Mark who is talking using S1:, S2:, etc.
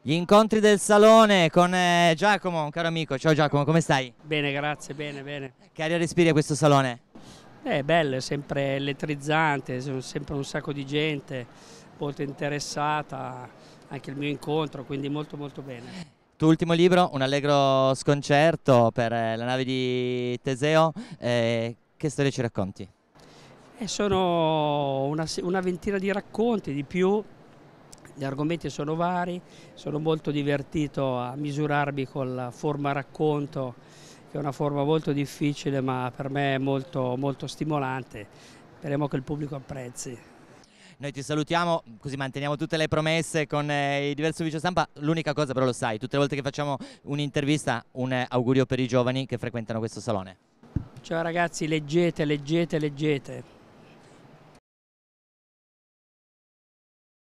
S1: Gli incontri del salone con eh,
S2: Giacomo, un caro amico. Ciao Giacomo, come stai? Bene, grazie, bene, bene. Che aria respiri a questo salone? È eh, bello, è sempre elettrizzante, sempre un sacco di gente, molto interessata, anche il mio incontro, quindi molto molto bene.
S1: Tuo ultimo libro, Un allegro sconcerto per eh, la nave di Teseo, eh, che storie ci racconti?
S2: Eh, sono una, una ventina di racconti, di più, gli argomenti sono vari, sono molto divertito a misurarmi con la forma racconto, che è una forma molto difficile ma per me è molto, molto stimolante. Speriamo che il pubblico apprezzi. Noi ti salutiamo,
S1: così manteniamo tutte le promesse con eh, il diverso vice stampa. L'unica cosa però lo sai, tutte le volte che facciamo un'intervista, un eh, augurio per i giovani che frequentano questo salone.
S2: Ciao ragazzi, leggete, leggete, leggete.